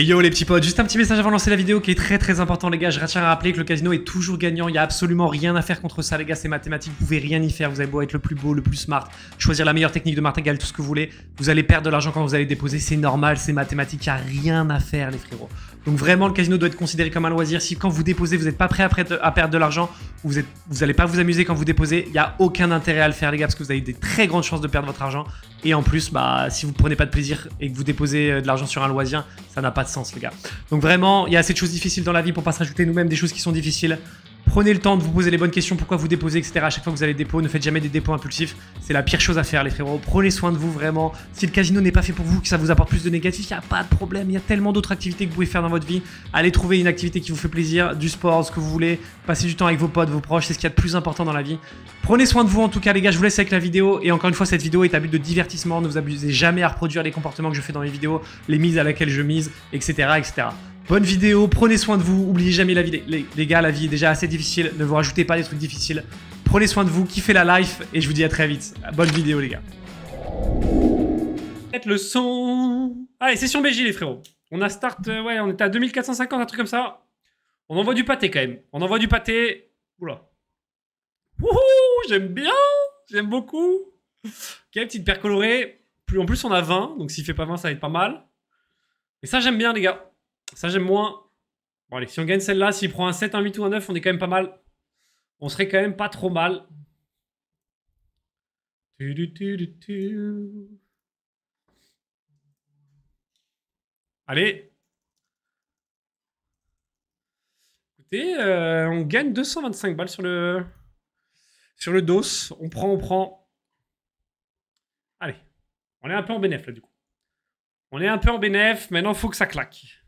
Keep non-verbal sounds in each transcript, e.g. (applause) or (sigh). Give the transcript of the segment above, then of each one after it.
Et yo les petits potes, juste un petit message avant de lancer la vidéo qui est très très important les gars, je retiens à rappeler que le casino est toujours gagnant, il n'y a absolument rien à faire contre ça les gars, c'est mathématique, vous pouvez rien y faire, vous avez beau être le plus beau, le plus smart, choisir la meilleure technique de martingale, tout ce que vous voulez, vous allez perdre de l'argent quand vous allez déposer, c'est normal, c'est mathématique, il n'y a rien à faire les frérots. Donc vraiment, le casino doit être considéré comme un loisir. Si quand vous déposez, vous n'êtes pas prêt à, perdre de l'argent, vous n'allez pas vous amuser quand vous déposez, il n'y a aucun intérêt à le faire les gars parce que vous avez des très grandes chances de perdre votre argent. Et en plus, bah, si vous ne prenez pas de plaisir et que vous déposez euh, de l'argent sur un loisir, ça n'a pas de sens les gars. Donc vraiment, il y a assez de choses difficiles dans la vie pour pas se rajouter nous-mêmes des choses qui sont difficiles. Prenez le temps de vous poser les bonnes questions, pourquoi vous déposez, etc. À chaque fois que vous allez déposer, ne faites jamais des dépôts impulsifs. C'est la pire chose à faire, les frérots. Prenez soin de vous vraiment. Si le casino n'est pas fait pour vous, que ça vous apporte plus de négatifs, il n'y a pas de problème. Il y a tellement d'autres activités que vous pouvez faire dans votre vie. Allez trouver une activité qui vous fait plaisir, du sport, ce que vous voulez. Passez du temps avec vos potes, vos proches, c'est ce qu'il y a de plus important dans la vie. Prenez soin de vous en tout cas, les gars. Je vous laisse avec la vidéo. Et encore une fois, cette vidéo est à but de divertissement. Ne vous abusez jamais à reproduire les comportements que je fais dans les vidéos, les mises à laquelle je mise, etc. etc. Bonne vidéo, prenez soin de vous, oubliez jamais la vie, les, gars, la vie est déjà assez difficile, ne vous rajoutez pas des trucs difficiles. Prenez soin de vous, kiffez la life, et je vous dis à très vite. Bonne vidéo, les gars. Le son. Allez, session BJ, les frérots. On a start, euh, ouais, on est à 2450, un truc comme ça. On envoie du pâté quand même. On envoie du pâté. Oula. Wouhou, j'aime bien. J'aime beaucoup. Ok, petite paire colorée. en plus, on a 20, donc s'il fait pas 20, ça va être pas mal. Et ça, j'aime bien, les gars. Ça, j'aime moins. Bon, allez, si on gagne celle-là, s'il prend un 7, un 8 ou un 9, on est quand même pas mal. On serait quand même pas trop mal. allez. Écoutez, euh, on gagne 225 balles sur le... Sur le dos. On prend, on prend. Allez. On est un peu en bénéf, là, du coup. On est un peu en bénéf. Maintenant, il faut que ça claque.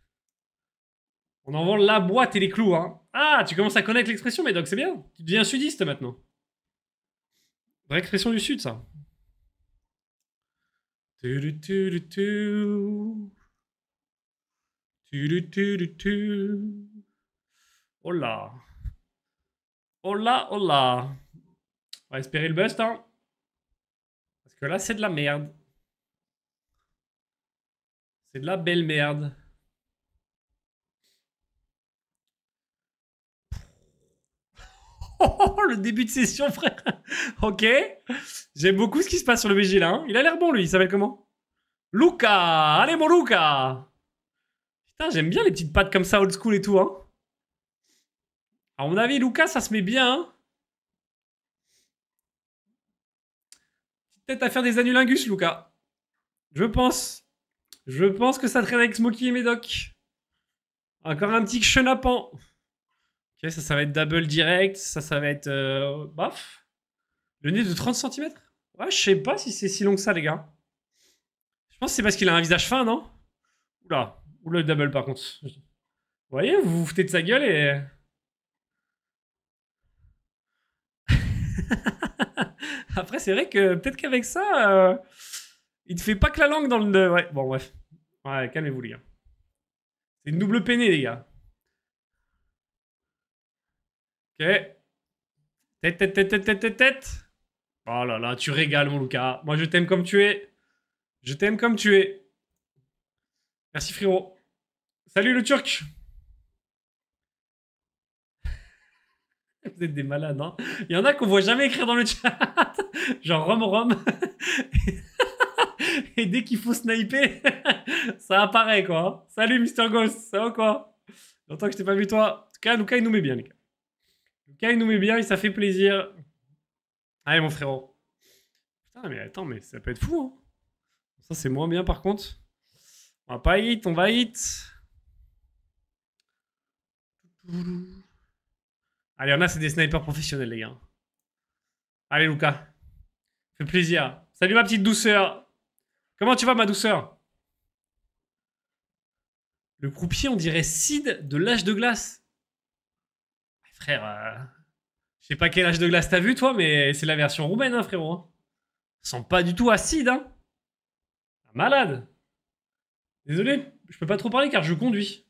On en vend la boîte et les clous, hein. Ah, tu commences à connaître l'expression, mais donc c'est bien. Tu deviens sudiste maintenant. Vraie expression du sud, ça. Oh là. Oh là, oh là. On va espérer le bust, hein. Parce que là, c'est de la merde. C'est de la belle merde. Oh, (laughs) le début de session, frère. (laughs) ok. J'aime beaucoup ce qui se passe sur le BG là. Hein. Il a l'air bon, lui. Il s'appelle comment Luca Allez, mon Luca Putain, j'aime bien les petites pattes comme ça, old school et tout. Hein. À mon avis, Luca, ça se met bien. Peut-être hein. à faire des annulingus, Luca. Je pense. Je pense que ça traîne avec Smokey et Médoc. Encore un petit chenapan ça, ça va être double direct. Ça, ça va être. Euh, baf. Le nez de 30 cm Ouais, je sais pas si c'est si long que ça, les gars. Je pense que c'est parce qu'il a un visage fin, non Oula. Oula, le double, par contre. Vous voyez, vous vous foutez de sa gueule et. (laughs) Après, c'est vrai que peut-être qu'avec ça, euh, il te fait pas que la langue dans le. Ouais, bon, bref. Ouais, calmez-vous, les gars. C'est une double peinée, les gars. Tête, tête, tête, tête, tête, tête, Oh là là, tu régales, mon Lucas. Moi, je t'aime comme tu es. Je t'aime comme tu es. Merci, frérot. Salut, le Turc. (laughs) Vous êtes des malades, hein Il y en a qu'on voit jamais écrire dans le chat. (laughs) Genre Rom Rom. (laughs) Et dès qu'il faut sniper, ça apparaît, quoi. Salut, Mr. Ghost. Ça va, quoi Longtemps que je t'ai pas vu, toi. En tout cas, Lucas, il nous met bien, les gars nous met bien, et ça fait plaisir. Allez, mon frérot. Putain, mais attends, mais ça peut être fou. Hein. Ça, c'est moins bien, par contre. On va pas hit, on va hit. Allez, on a, c'est des snipers professionnels, les gars. Allez, Lucas. Fait plaisir. Salut, ma petite douceur. Comment tu vas, ma douceur Le croupier, on dirait Sid de l'âge de glace. Frère, euh, je sais pas quel âge de glace t'as vu, toi, mais c'est la version roumaine, hein, frérot. Sans hein. pas du tout acide, hein. Malade. Désolé, je peux pas trop parler car je conduis.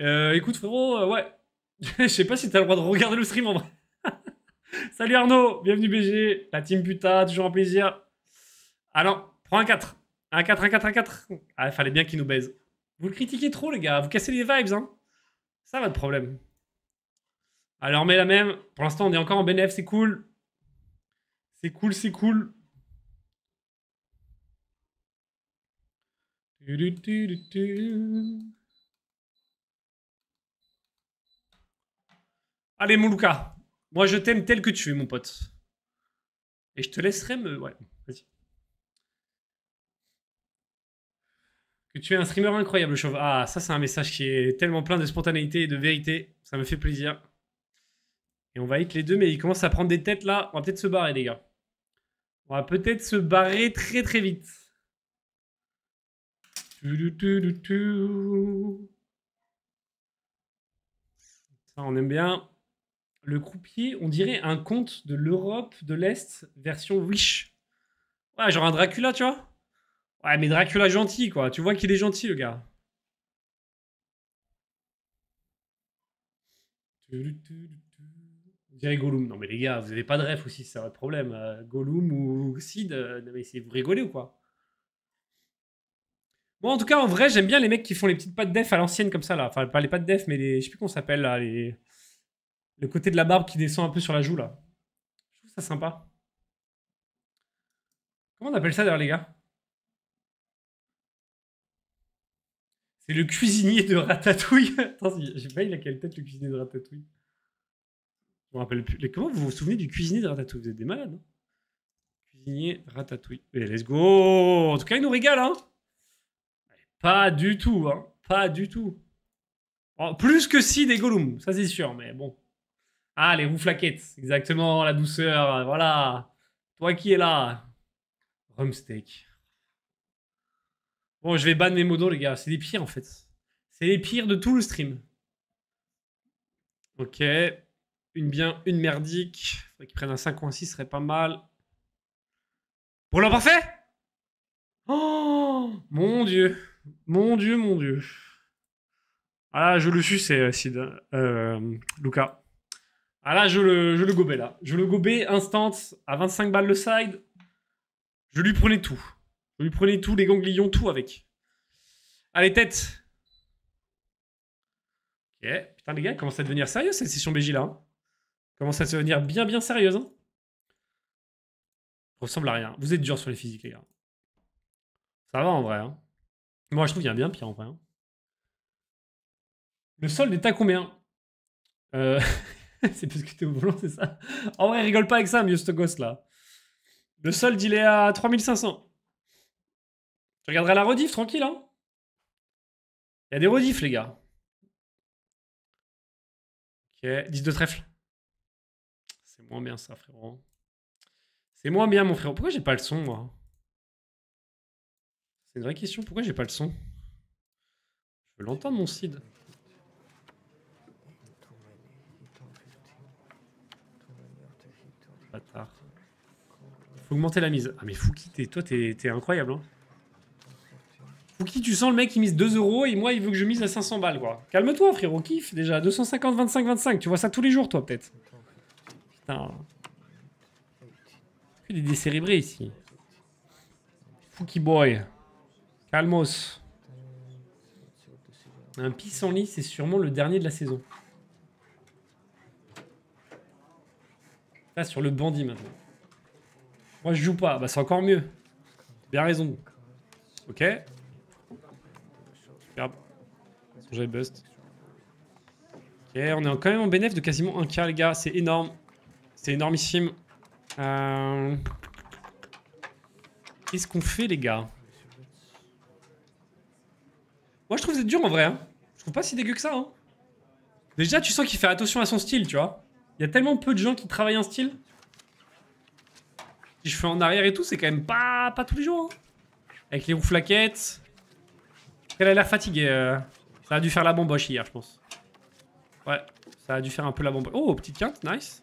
Euh, écoute, frérot, euh, ouais. (laughs) Je sais pas si t'as le droit de regarder le stream en vrai. (laughs) Salut Arnaud, bienvenue BG, la team puta, toujours un plaisir. Alors, prends un 4. Un 4, un 4, un 4. Ah, fallait bien qu'il nous baise. Vous le critiquez trop, les gars, vous cassez les vibes, hein. Ça va de problème. Alors, mais la même, pour l'instant, on est encore en BNF, c'est cool. C'est cool, c'est cool. Allez, mon Moi, je t'aime tel que tu es, mon pote. Et je te laisserai me. Ouais, vas-y. Que tu es un streamer incroyable, chauve. Ah, ça, c'est un message qui est tellement plein de spontanéité et de vérité. Ça me fait plaisir. Et on va hit les deux, mais il commence à prendre des têtes là. On va peut-être se barrer, les gars. On va peut-être se barrer très très vite. Ça, on aime bien. Le croupier, on dirait un conte de l'Europe de l'Est, version Wish. Ouais, genre un Dracula, tu vois Ouais, mais Dracula gentil, quoi. Tu vois qu'il est gentil, le gars. Vous avez Gollum. Non, mais les gars, vous n'avez pas de ref aussi, c'est un problème. Euh, Gollum ou Sid, euh, vous rigolez ou quoi bon, en tout cas, en vrai, j'aime bien les mecs qui font les petites pattes def à l'ancienne comme ça, là. Enfin, pas les pattes def, mais les. Je sais plus comment s'appelle, là. Le côté de la barbe qui descend un peu sur la joue, là. Je trouve ça sympa. Comment on appelle ça, d'ailleurs, les gars C'est le cuisinier de Ratatouille. (laughs) Attends, j'ai pas il a quelle tête le cuisinier de Ratatouille. Comment vous vous souvenez du cuisinier de Ratatouille Vous êtes des malades. Hein? cuisinier Ratatouille. let's go En tout cas, il nous régale, hein Pas du tout, hein Pas du tout. plus que si des Gollum, ça c'est sûr, mais bon. Allez, ah, vous flaquettes, exactement, la douceur, voilà. Toi qui es là. Rumsteak. Bon, je vais ban mes modos, les gars. C'est les pires, en fait. C'est les pires de tout le stream. Ok. Une bien, une merdique. Faudrait qu'il prenne un 5 ou 6, serait pas mal. Pour l'avoir parfait Oh Mon dieu. Mon dieu, mon dieu. Ah là, je le suis, c'est euh, Sid. Hein. Euh, Lucas. Ah là, je le, je le gobais là. Je le gobais instant à 25 balles le side. Je lui prenais tout. Je lui prenais tout, les ganglions, tout avec. Allez, tête. Ok. Putain, les gars, commence à devenir sérieux cette session BG, là. Hein. Commence à se devenir bien, bien sérieuse. Hein Ressemble à rien. Vous êtes dur sur les physiques, les gars. Ça va en vrai. Hein Moi, je trouve qu'il y a bien pire en vrai. Hein. le solde est à combien euh, (laughs) C'est parce que t'es au volant, c'est ça En vrai, rigole pas avec ça, mieux ce gosse là. Le solde, il est à 3500. Tu regarderas la rediff, tranquille, hein Il y a des rediffs, les gars. Ok, 10 de trèfle c'est moins bien ça, frérot. C'est moins bien, mon frérot. Pourquoi j'ai pas le son, moi C'est une vraie question. Pourquoi j'ai pas le son Je veux l'entendre, mon Cid. Bâtard. Faut augmenter la mise. Ah, mais Fouki, toi, t'es incroyable, hein Fouki, tu sens le mec, qui mise 2 euros et moi, il veut que je mise à 500 balles, quoi. Calme-toi, frérot, Kiff, déjà. 250, 25, 25. Tu vois ça tous les jours, toi, peut-être. Putain. Que des décérébrés ici. Fouki Boy. Calmos. Un lit, c'est sûrement le dernier de la saison. Là, sur le bandit maintenant. Moi, je joue pas. Bah, c'est encore mieux. Bien raison. Ok. J'ai bust. Ok, on est quand même en bénéfice de quasiment un quart, les gars. C'est énorme. C'est énormissime. Euh, qu'est-ce qu'on fait, les gars Moi, je trouve que c'est dur, en vrai. Hein. Je trouve pas si dégueu que ça. Hein. Déjà, tu sens qu'il fait attention à son style, tu vois. Il y a tellement peu de gens qui travaillent en style. Si je fais en arrière et tout, c'est quand même pas, pas tous les jours. Hein. Avec les roues flaquettes. Elle a l'air fatiguée. Euh. Ça a dû faire la bomboche hier, je pense. Ouais, ça a dû faire un peu la bombe. Oh, petite quinte, nice.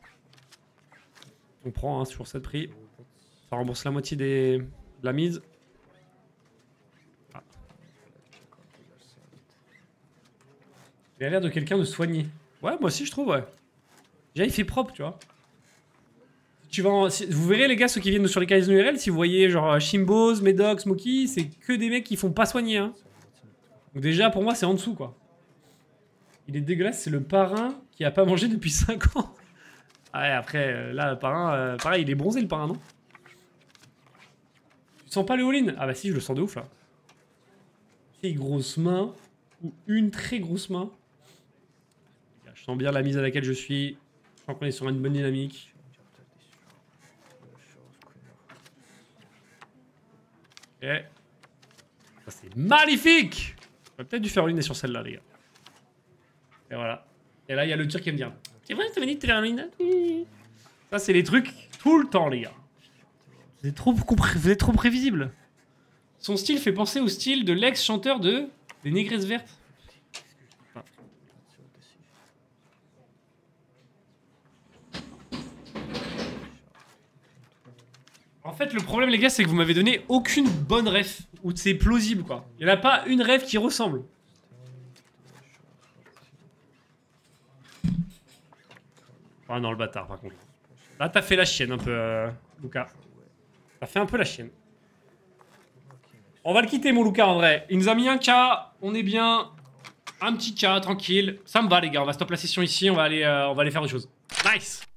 On prend hein, sur 7 prix. Ça rembourse la moitié des... de la mise. Ah. a l'air de quelqu'un de soigné. Ouais, moi aussi je trouve, ouais. Déjà, il fait propre, tu vois. Tu vas Vous verrez, les gars, ceux qui viennent sur les de URL, si vous voyez genre euh, Shimbos, Medox, Smoky, c'est que des mecs qui font pas soigner. Hein. Donc, déjà, pour moi, c'est en dessous, quoi. Il est dégueulasse, c'est le parrain qui a pas mangé depuis 5 ans. Ah ouais, après, euh, là, le parrain, euh, pareil, il est bronzé le parrain, non Tu sens pas le all-in Ah bah si, je le sens de ouf là. Des grosses mains, ou une très grosse main. Je sens bien la mise à laquelle je suis. Je crois qu'on est sur une bonne dynamique. Ok. C'est magnifique J'aurais peut-être dû faire une sur celle-là, les gars. Et voilà. Et là, il y a le tir qui me vient. C'est vrai, Ça, c'est les trucs tout le temps, les gars. Vous êtes trop, prévisibles trop prévisible. Son style fait penser au style de l'ex-chanteur de Les Négresses Vertes. En fait, le problème, les gars, c'est que vous m'avez donné aucune bonne ref. Ou c'est plausible, quoi. Il n'y en a pas une rêve qui ressemble. Ah non, le bâtard, par contre. Là, ah, t'as fait la chienne un peu, euh, Lucas. T'as fait un peu la chienne. On va le quitter, mon Lucas, en vrai. Il nous a mis un cas, on est bien. Un petit cas, tranquille. Ça me va, les gars. On va stopper la session ici, on va aller, euh, on va aller faire autre chose. Nice